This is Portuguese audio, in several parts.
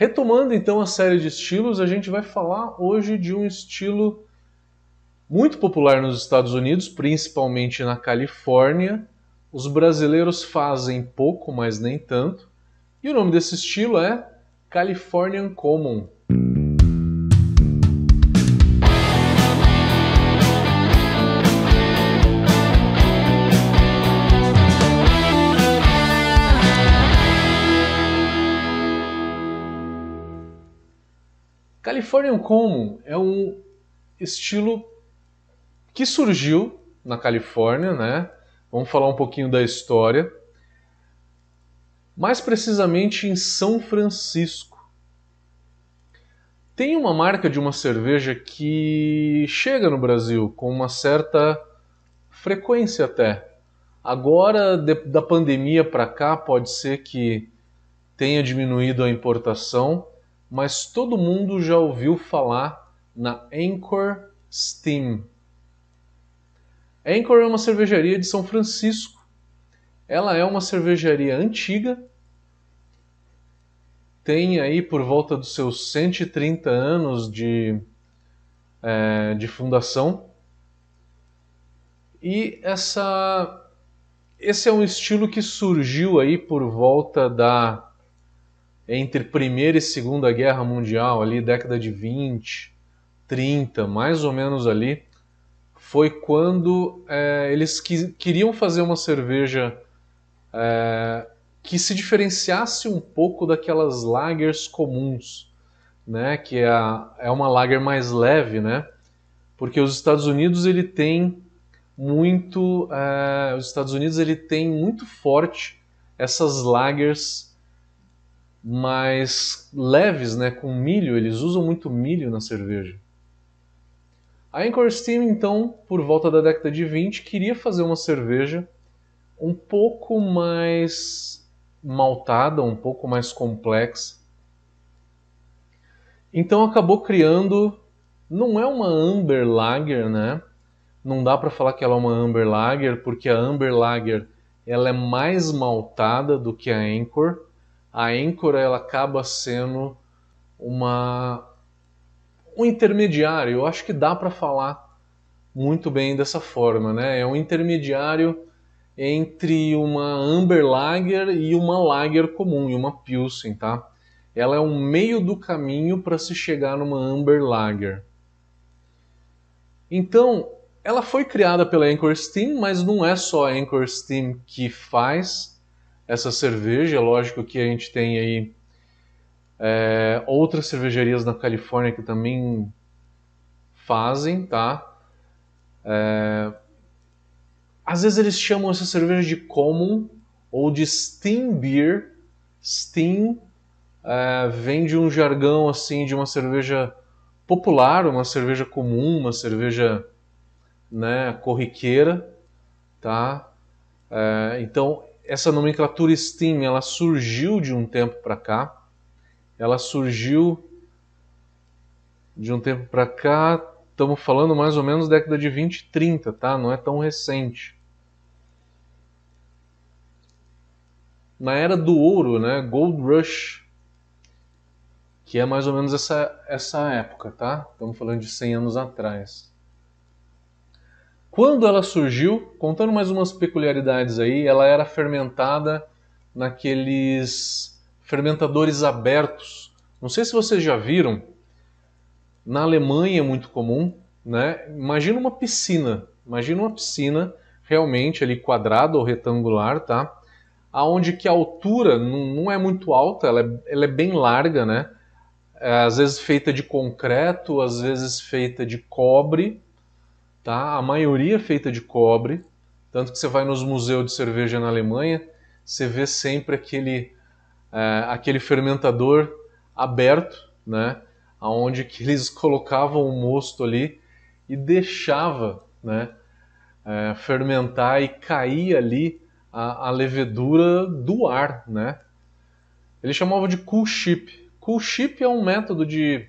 Retomando então a série de estilos, a gente vai falar hoje de um estilo muito popular nos Estados Unidos, principalmente na Califórnia. Os brasileiros fazem pouco, mas nem tanto. E o nome desse estilo é Californian Common. Californian Common é um estilo que surgiu na Califórnia, né? Vamos falar um pouquinho da história. Mais precisamente em São Francisco. Tem uma marca de uma cerveja que chega no Brasil com uma certa frequência até. Agora, de, da pandemia para cá, pode ser que tenha diminuído a importação, mas todo mundo já ouviu falar na Anchor Steam. Anchor é uma cervejaria de São Francisco. Ela é uma cervejaria antiga, tem aí por volta dos seus 130 anos de, é, de fundação. E essa, esse é um estilo que surgiu aí por volta da entre Primeira e Segunda Guerra Mundial, ali década de 20, 30, mais ou menos ali, foi quando é, eles que, queriam fazer uma cerveja é, que se diferenciasse um pouco daquelas lagers comuns, né? Que é, a, é uma lager mais leve, né? Porque os Estados Unidos ele tem muito, é, os Estados Unidos ele tem muito forte essas lagers mais leves, né, com milho, eles usam muito milho na cerveja. A Anchor Steam, então, por volta da década de 20, queria fazer uma cerveja um pouco mais maltada, um pouco mais complexa. Então acabou criando, não é uma Amber Lager, né? Não dá para falar que ela é uma Amber Lager, porque a Amber Lager ela é mais maltada do que a Anchor a âncora ela acaba sendo uma um intermediário. Eu acho que dá para falar muito bem dessa forma, né? É um intermediário entre uma amber lager e uma lager comum e uma pilsen, tá? Ela é um meio do caminho para se chegar numa amber lager. Então, ela foi criada pela Anchor Steam, mas não é só a Anchor Steam que faz essa cerveja. Lógico que a gente tem aí é, outras cervejarias na Califórnia que também fazem, tá? É, às vezes eles chamam essa cerveja de common ou de steam beer. Steam é, vem de um jargão assim de uma cerveja popular, uma cerveja comum, uma cerveja né, corriqueira, tá? É, então essa nomenclatura Steam ela surgiu de um tempo para cá. Ela surgiu de um tempo para cá. Estamos falando mais ou menos década de 20 e 30, tá? Não é tão recente. Na era do ouro, né? Gold Rush, que é mais ou menos essa, essa época, tá? Estamos falando de 100 anos atrás. Quando ela surgiu, contando mais umas peculiaridades aí, ela era fermentada naqueles fermentadores abertos. Não sei se vocês já viram, na Alemanha é muito comum, né? Imagina uma piscina, imagina uma piscina realmente ali quadrada ou retangular, tá? Aonde que a altura não, é muito alta, ela é, ela é bem larga, né? É, às vezes feita de concreto, às vezes feita de cobre, tá? A maioria é feita de cobre, tanto que você vai nos museus de cerveja na Alemanha, você vê sempre aquele é, aquele fermentador aberto, né? Aonde que eles colocavam o mosto ali e deixava, né? É, fermentar e cair ali a, a, levedura do ar, né? Ele chamava de cool chip. Cool chip é um método de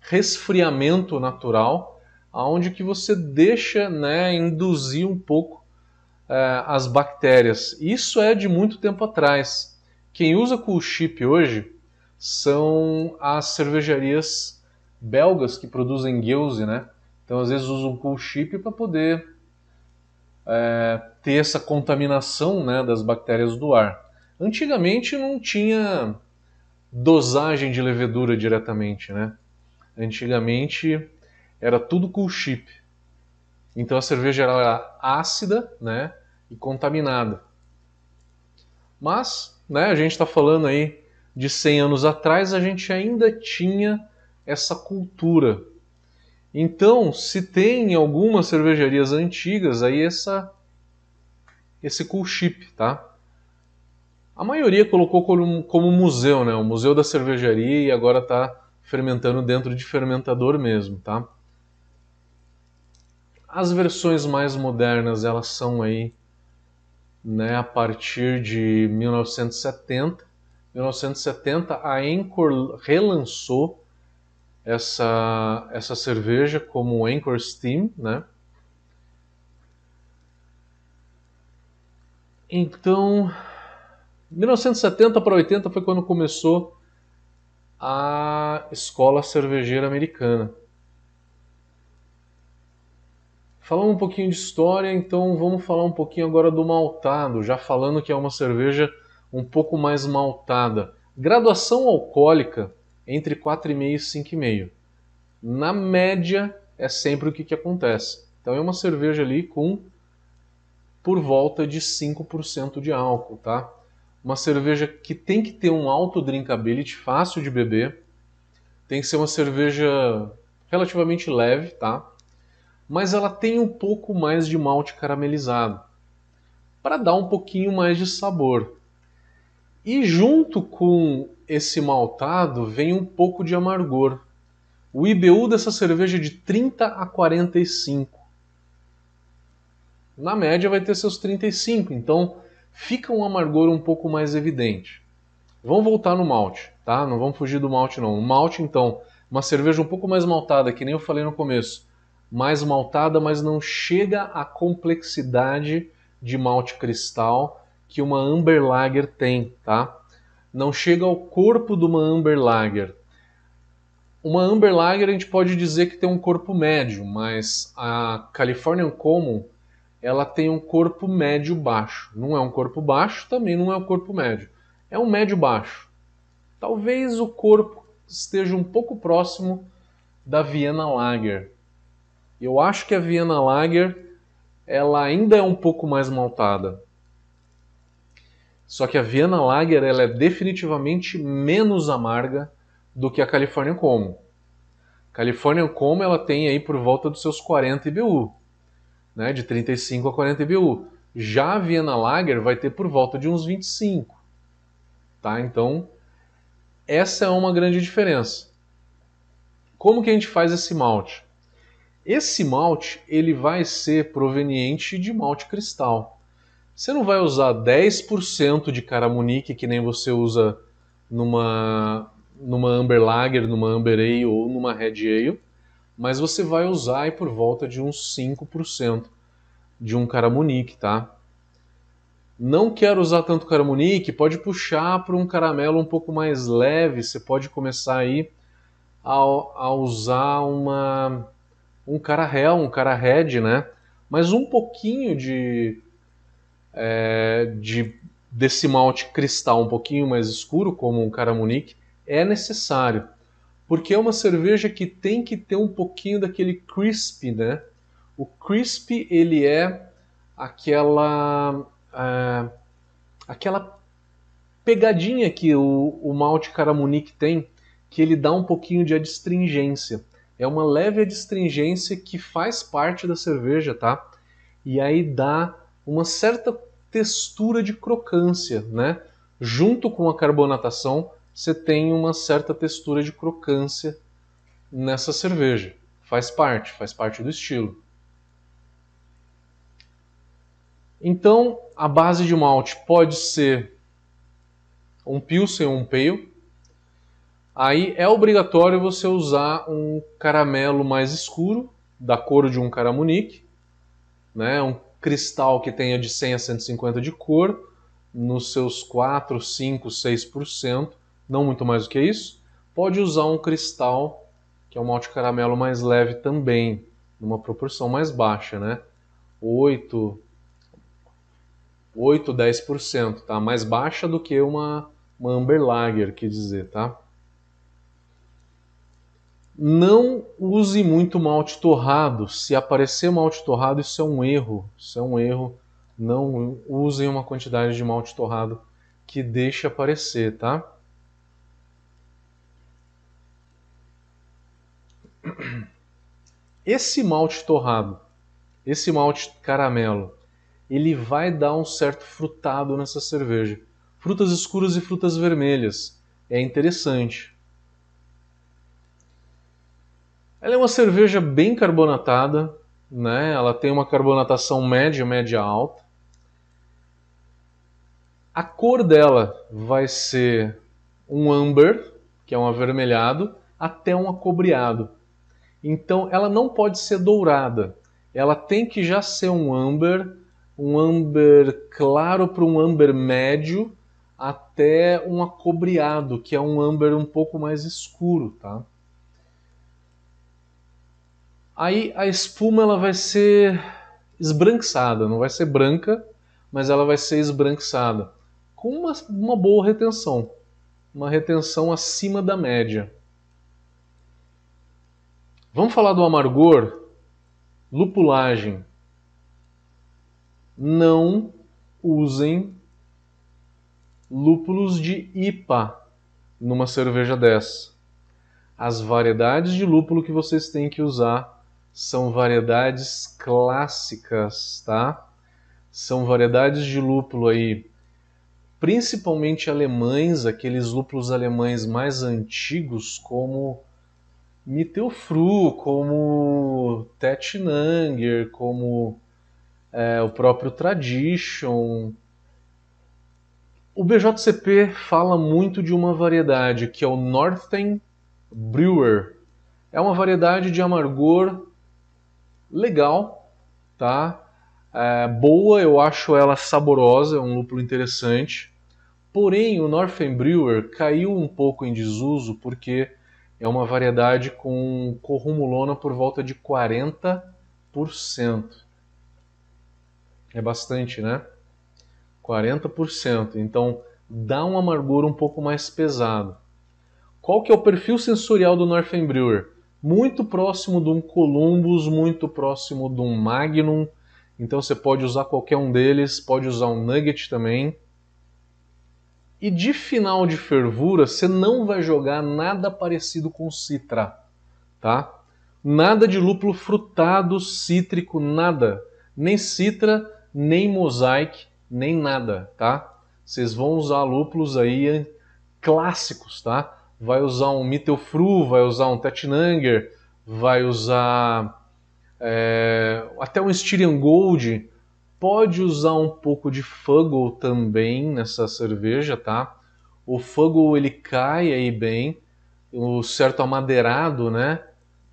resfriamento natural aonde que você deixa né, induzir um pouco é, as bactérias. Isso é de muito tempo atrás. Quem usa cool chip hoje são as cervejarias belgas que produzem Gueuze, né? Então às vezes usam cool chip para poder é, ter essa contaminação né, das bactérias do ar. Antigamente não tinha dosagem de levedura diretamente, né? Antigamente era tudo cool chip. Então a cerveja era ácida, né, e contaminada. Mas, né, a gente está falando aí de 100 anos atrás, a gente ainda tinha essa cultura. Então, se tem algumas cervejarias antigas aí essa esse cool chip, tá? A maioria colocou como, como museu, né? O museu da cervejaria e agora está fermentando dentro de fermentador mesmo, tá? as versões mais modernas elas são aí né, a partir de 1970. 1970 a Anchor relançou essa, essa cerveja como Anchor Steam, né? Então, 1970 para 80 foi quando começou a escola cervejeira americana. Falamos um pouquinho de história, então vamos falar um pouquinho agora do maltado, já falando que é uma cerveja um pouco mais maltada. Graduação alcoólica entre 4,5 e 5,5. Na média é sempre o que, que acontece. Então é uma cerveja ali com por volta de 5% de álcool, tá? Uma cerveja que tem que ter um alto drinkability, fácil de beber. Tem que ser uma cerveja relativamente leve, tá? mas ela tem um pouco mais de malte caramelizado, para dar um pouquinho mais de sabor. E junto com esse maltado vem um pouco de amargor. O IBU dessa cerveja é de 30 a 45. Na média vai ter seus 35, então fica um amargor um pouco mais evidente. Vamos voltar no malte, tá? Não vamos fugir do malte não. O malte então, uma cerveja um pouco mais maltada, que nem eu falei no começo, mais maltada, mas não chega à complexidade de malte cristal que uma Amber Lager tem, tá? Não chega ao corpo de uma Amber Lager. Uma Amber Lager a gente pode dizer que tem um corpo médio, mas a Californian Common ela tem um corpo médio baixo. Não é um corpo baixo, também não é um corpo médio. É um médio baixo. Talvez o corpo esteja um pouco próximo da Viena Lager, eu acho que a Viena Lager ela ainda é um pouco mais maltada. Só que a Viena Lager ela é definitivamente menos amarga do que a California Como. California Como ela tem aí por volta dos seus 40 IBU, né, de 35 a 40 IBU. Já a Viena Lager vai ter por volta de uns 25. Tá? Então, essa é uma grande diferença. Como que a gente faz esse malte? Esse malte ele vai ser proveniente de malte cristal. Você não vai usar 10% de caramunique que nem você usa numa numa Amber Lager, numa Amber Ale ou numa Red Ale, mas você vai usar aí por volta de uns 5% de um caramunique, tá? Não quero usar tanto caramunique, pode puxar para um caramelo um pouco mais leve, você pode começar aí a, a usar uma um cara réu, um cara head, né? Mas um pouquinho de, é, de desse malte cristal um pouquinho mais escuro, como um cara Munique, é necessário. Porque é uma cerveja que tem que ter um pouquinho daquele crisp, né? O crisp, ele é aquela... É, aquela pegadinha que o, o malte Caramunique tem, que ele dá um pouquinho de adstringência é uma leve adstringência que faz parte da cerveja, tá? E aí dá uma certa textura de crocância, né? Junto com a carbonatação, você tem uma certa textura de crocância nessa cerveja. Faz parte, faz parte do estilo. Então, a base de malte pode ser um pilsen ou um pale, Aí é obrigatório você usar um caramelo mais escuro, da cor de um caramunique, né? um cristal que tenha de 100 a 150 de cor, nos seus 4, 5, 6%, não muito mais do que isso. Pode usar um cristal que é um malte caramelo mais leve também, numa proporção mais baixa, né? 8, 8, 10%, tá? Mais baixa do que uma, uma Amber Lager, quer dizer, tá? não use muito malte torrado. Se aparecer malte torrado, isso é um erro. Isso é um erro. Não usem uma quantidade de malte torrado que deixe aparecer, tá? Esse malte torrado, esse malte caramelo, ele vai dar um certo frutado nessa cerveja. Frutas escuras e frutas vermelhas. É interessante, ela é uma cerveja bem carbonatada, né? Ela tem uma carbonatação média, média alta. A cor dela vai ser um amber, que é um avermelhado, até um acobreado. Então ela não pode ser dourada. Ela tem que já ser um amber, um amber claro para um amber médio, até um acobreado, que é um amber um pouco mais escuro, tá? Aí a espuma ela vai ser esbranquiçada, não vai ser branca, mas ela vai ser esbranquiçada, com uma, uma boa retenção, uma retenção acima da média. Vamos falar do amargor? Lupulagem. Não usem lúpulos de IPA numa cerveja dessa. As variedades de lúpulo que vocês têm que usar são variedades clássicas, tá? São variedades de lúpulo aí, principalmente alemães, aqueles lúpulos alemães mais antigos, como Mittelfru, como Tettnanger, como é, o próprio Tradition. O BJCP fala muito de uma variedade que é o Northern Brewer. É uma variedade de amargor legal, tá? É, boa, eu acho ela saborosa, é um lúpulo interessante. Porém, o Northern Brewer caiu um pouco em desuso porque é uma variedade com corrumulona por volta de 40%. É bastante, né? 40%. Então, dá um amargor um pouco mais pesado. Qual que é o perfil sensorial do Northern Brewer? muito próximo de um Columbus, muito próximo de um Magnum. Então você pode usar qualquer um deles, pode usar um Nugget também. E de final de fervura, você não vai jogar nada parecido com citra, tá? Nada de lúpulo frutado, cítrico, nada. Nem citra, nem mosaic, nem nada, tá? Vocês vão usar lúpulos aí clássicos, tá? vai usar um Mittelfru, vai usar um Tetnanger, vai usar é, até um Styrian Gold, pode usar um pouco de Fuggle também nessa cerveja, tá? O Fuggle ele cai aí bem, o certo amadeirado, né?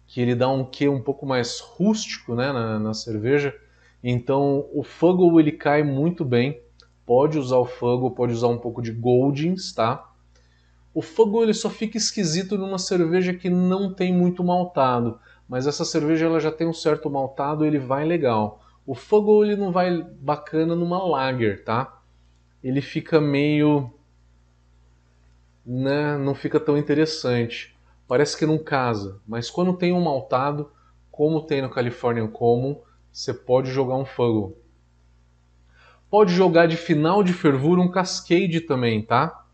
Que ele dá um quê um pouco mais rústico, né, na, na cerveja. Então o Fuggle ele cai muito bem. Pode usar o Fuggle, pode usar um pouco de Goldings, tá? O fogo ele só fica esquisito numa cerveja que não tem muito maltado, mas essa cerveja ela já tem um certo maltado, ele vai legal. O fogo ele não vai bacana numa lager, tá? Ele fica meio né, não fica tão interessante. Parece que não casa, mas quando tem um maltado, como tem no California Common, você pode jogar um fogo. Pode jogar de final de fervura um cascade também, tá?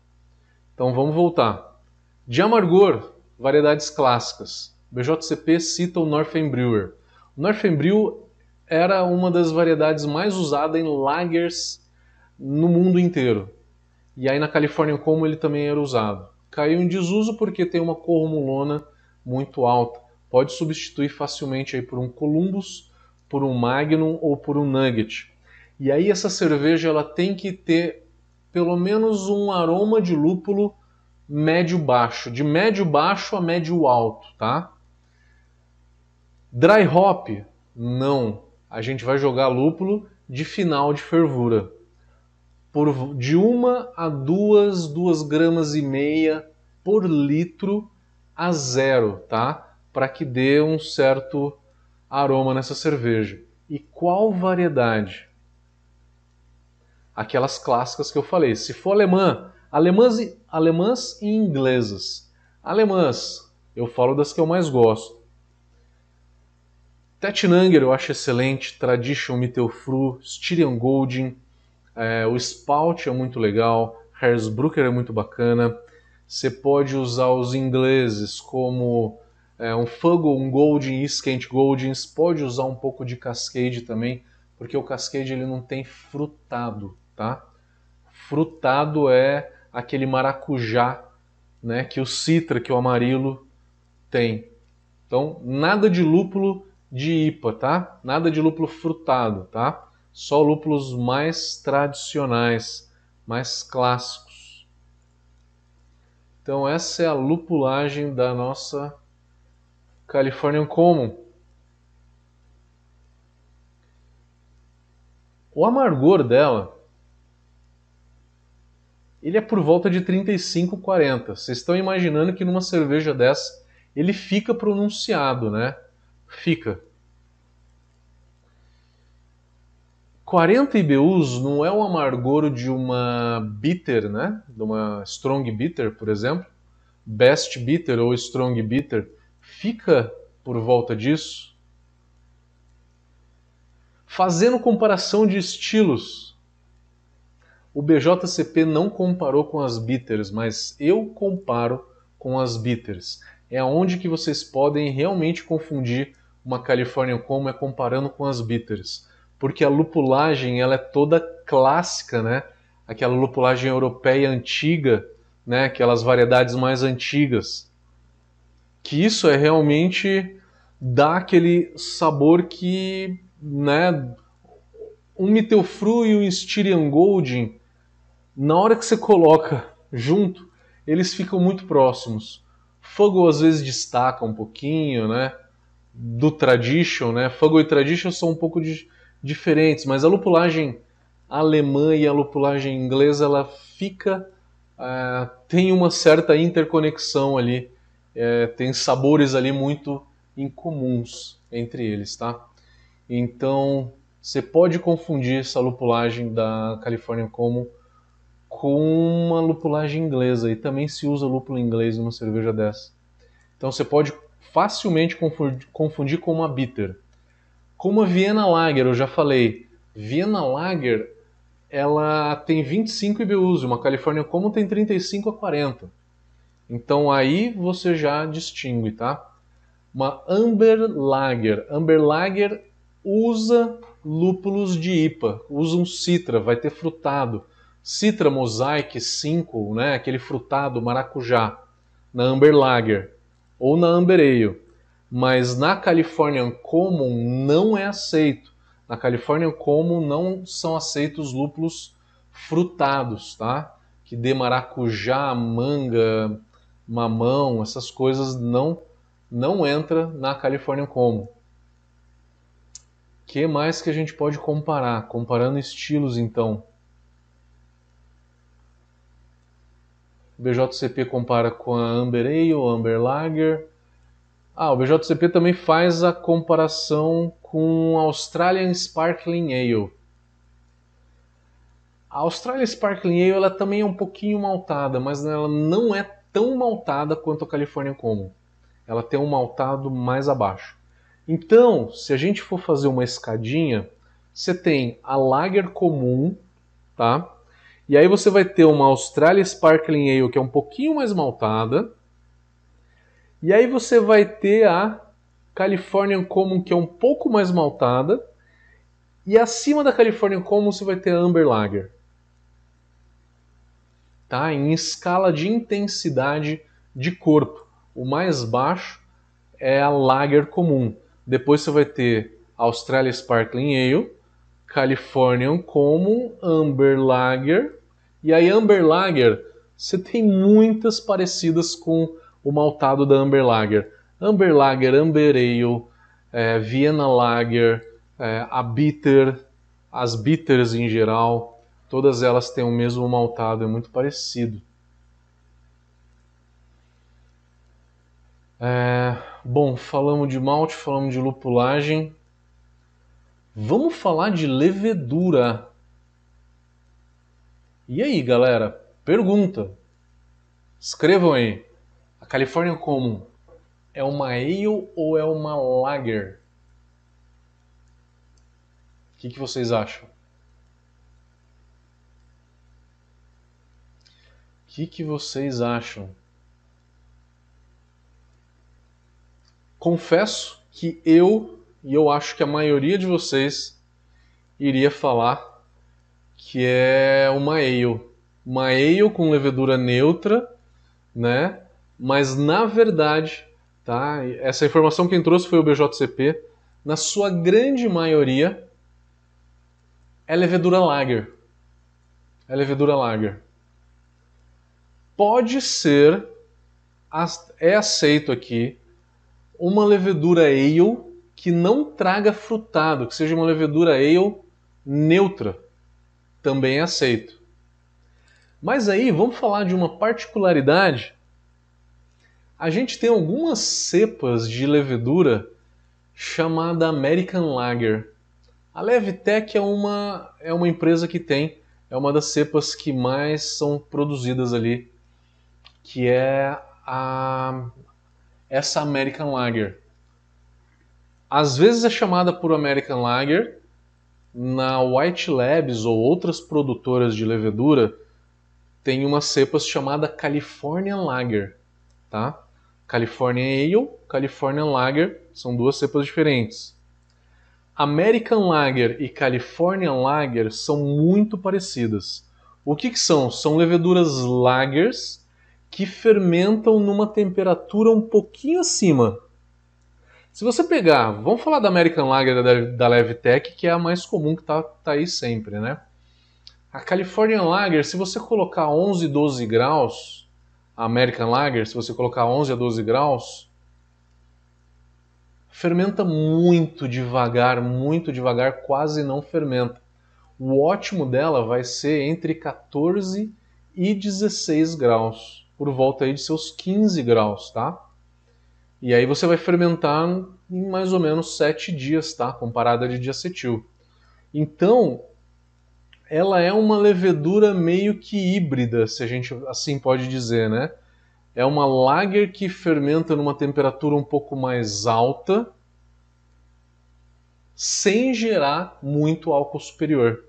Então vamos voltar. De amargor, variedades clássicas. O BJCP cita o Northern O Northern era uma das variedades mais usadas em lagers no mundo inteiro. E aí na Califórnia como ele também era usado. Caiu em desuso porque tem uma cormulona muito alta. Pode substituir facilmente aí por um Columbus, por um Magnum ou por um Nugget. E aí essa cerveja ela tem que ter pelo menos um aroma de lúpulo médio-baixo, de médio-baixo a médio-alto, tá? Dry hop, não. A gente vai jogar lúpulo de final de fervura. Por, de uma a duas, duas gramas e meia por litro a zero, tá? Para que dê um certo aroma nessa cerveja. E qual variedade? aquelas clássicas que eu falei. Se for alemã, alemãs e, alemãs e inglesas. Alemãs, eu falo das que eu mais gosto. Tetnanger eu acho excelente, Tradition Mittelfru, Styrian Golding, é, o Spout é muito legal, Herzbrucker é muito bacana. Você pode usar os ingleses como é, um Fuggle, um Golding, Iskent Goldings, pode usar um pouco de Cascade também, porque o Cascade ele não tem frutado tá? Frutado é aquele maracujá, né, que o citra, que o amarelo tem. Então, nada de lúpulo de IPA, tá? Nada de lúpulo frutado, tá? Só lúpulos mais tradicionais, mais clássicos. Então, essa é a lupulagem da nossa Californian Common. O amargor dela ele é por volta de 35, 40. Vocês estão imaginando que numa cerveja dessa ele fica pronunciado, né? Fica. 40 IBUs não é o amargor de uma bitter, né? De uma strong bitter, por exemplo. Best bitter ou strong bitter fica por volta disso. Fazendo comparação de estilos, o BJCP não comparou com as bitters, mas eu comparo com as bitters. É onde que vocês podem realmente confundir uma California como é comparando com as bitters, porque a lupulagem ela é toda clássica, né? Aquela lupulagem europeia antiga, né? Aquelas variedades mais antigas. Que isso é realmente dá aquele sabor que, né? Um Mittelfru e um Styrian Golding na hora que você coloca junto, eles ficam muito próximos. Fogo às vezes destaca um pouquinho, né? Do Tradition, né? Fogo e Tradition são um pouco de, diferentes, mas a lupulagem alemã e a lupulagem inglesa, ela fica... Uh, tem uma certa interconexão ali, uh, tem sabores ali muito incomuns entre eles, tá? Então, você pode confundir essa lupulagem da California como com uma lupulagem inglesa e também se usa lúpulo inglês numa cerveja dessa. Então você pode facilmente confundir com uma bitter. Como a Viena Lager, eu já falei, Viena Lager ela tem 25 IBUs, uma Califórnia Comum tem 35 a 40. Então aí você já distingue, tá? Uma Amber Lager, Amber Lager usa lúpulos de IPA, usa um citra, vai ter frutado Citra Mosaic 5, né, aquele frutado maracujá, na Amber Lager ou na Amber Ale, mas na Californian Common não é aceito. Na Californian Common não são aceitos lúpulos frutados, tá? Que dê maracujá, manga, mamão, essas coisas não não entra na Californian Common. Que mais que a gente pode comparar? Comparando estilos então. BJCP compara com a Amber Ale, Amber Lager. Ah, o BJCP também faz a comparação com a Australian Sparkling Ale. A Australian Sparkling Ale ela também é um pouquinho maltada, mas ela não é tão maltada quanto a California Common. Ela tem um maltado mais abaixo. Então, se a gente for fazer uma escadinha, você tem a Lager comum, tá? E aí você vai ter uma Australia Sparkling Ale que é um pouquinho mais maltada. E aí você vai ter a Californian Common que é um pouco mais maltada. E acima da Californian Common você vai ter a Amber Lager. Tá? Em escala de intensidade de corpo. O mais baixo é a Lager comum. Depois você vai ter a Australia Sparkling Ale Californian Common, Amber Lager. E aí, Amber Lager, você tem muitas parecidas com o maltado da Amber Lager. Amber Lager, Amber Ale, é, Vienna Lager, é, a Bitter, as Bitters em geral, todas elas têm o mesmo maltado, é muito parecido. É, bom, falamos de malte, falamos de lupulagem, Vamos falar de levedura. E aí, galera? Pergunta. Escrevam aí. A Califórnia Comum é uma ale ou é uma lager? O que, que vocês acham? O que, que vocês acham? Confesso que eu e eu acho que a maioria de vocês iria falar que é uma ale. Uma ale com levedura neutra, né? Mas na verdade, tá? Essa informação quem trouxe foi o BJCP. Na sua grande maioria, é levedura lager. É levedura lager. Pode ser, é aceito aqui, uma levedura ale que não traga frutado, que seja uma levedura ale neutra, também é aceito. Mas aí vamos falar de uma particularidade. A gente tem algumas cepas de levedura chamada American Lager. A Levitec é uma, é uma empresa que tem, é uma das cepas que mais são produzidas ali, que é a, essa American Lager. Às vezes é chamada por American Lager, na White Labs ou outras produtoras de levedura tem uma cepa chamada California Lager, tá? California Ale, California Lager são duas cepas diferentes. American Lager e California Lager são muito parecidas. O que, que são? São leveduras lagers que fermentam numa temperatura um pouquinho acima se você pegar, vamos falar da American Lager da, da Levtech, que é a mais comum que tá, tá aí sempre, né? A Californian Lager, se você colocar 11, 12 graus, a American Lager, se você colocar 11 a 12 graus, fermenta muito devagar, muito devagar, quase não fermenta. O ótimo dela vai ser entre 14 e 16 graus, por volta aí de seus 15 graus, tá? E aí você vai fermentar em mais ou menos 7 dias, tá? Comparada de diacetil. Então, ela é uma levedura meio que híbrida, se a gente assim pode dizer, né? É uma lager que fermenta numa temperatura um pouco mais alta, sem gerar muito álcool superior.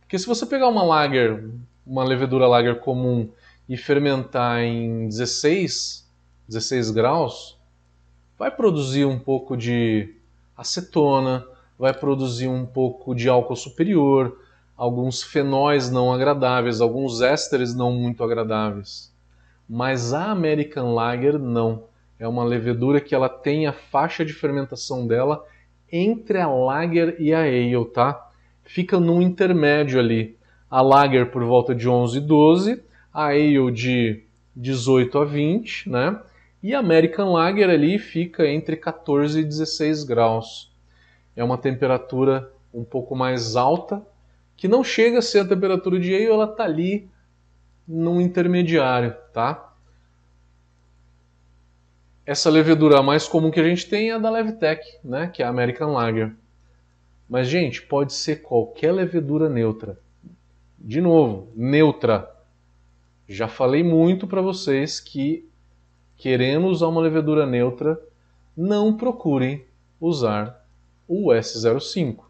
Porque se você pegar uma lager, uma levedura lager comum e fermentar em 16, 16 graus, vai produzir um pouco de acetona, vai produzir um pouco de álcool superior, alguns fenóis não agradáveis, alguns ésteres não muito agradáveis. Mas a American Lager não. É uma levedura que ela tem a faixa de fermentação dela entre a lager e a ale, tá? Fica num intermédio ali. A lager por volta de 11 e 12, a ale de 18 a 20, né? E American Lager ali fica entre 14 e 16 graus. É uma temperatura um pouco mais alta, que não chega a ser a temperatura de ale, ela está ali num intermediário, tá? Essa levedura mais comum que a gente tem é a da Levtech, né, que é a American Lager. Mas gente, pode ser qualquer levedura neutra. De novo, neutra. Já falei muito para vocês que queremos usar uma levedura neutra, não procurem usar o S05.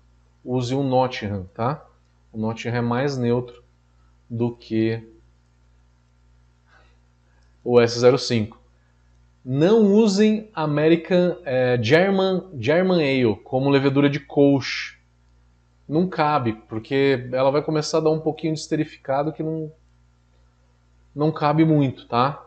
Use o Nottingham, tá? O Nottingham é mais neutro do que o S05. Não usem American é, German, German Ale como levedura de coach. Não cabe, porque ela vai começar a dar um pouquinho de esterificado que não, não cabe muito, tá?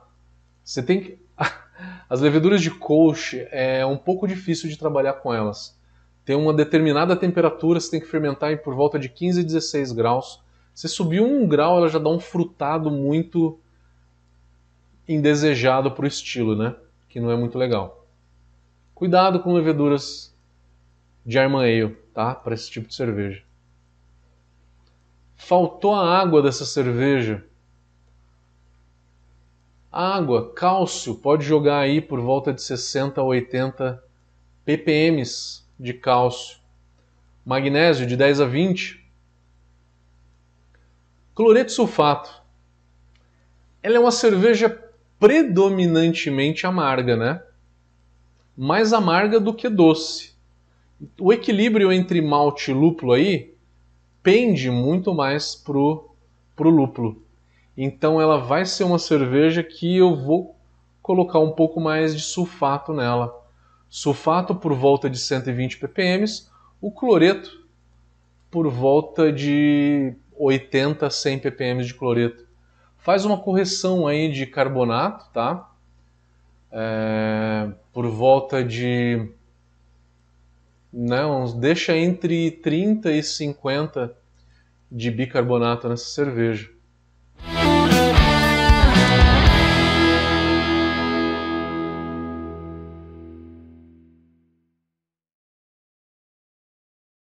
Você tem que As leveduras de couche é um pouco difícil de trabalhar com elas. Tem uma determinada temperatura, você tem que fermentar em por volta de 15 e 16 graus. Se subir um grau, ela já dá um frutado muito indesejado para o estilo, né? Que não é muito legal. Cuidado com leveduras de armanheio, tá? Para esse tipo de cerveja. Faltou a água dessa cerveja Água, cálcio, pode jogar aí por volta de 60 a 80 ppm de cálcio. Magnésio, de 10 a 20. Cloreto de sulfato. Ela é uma cerveja predominantemente amarga, né? Mais amarga do que doce. O equilíbrio entre malte e lúpulo aí pende muito mais pro, pro lúpulo. Então ela vai ser uma cerveja que eu vou colocar um pouco mais de sulfato nela. Sulfato por volta de 120 ppm, o cloreto por volta de 80 a 100 ppm de cloreto. Faz uma correção aí de carbonato, tá? É, por volta de né, deixa entre 30 e 50 de bicarbonato nessa cerveja.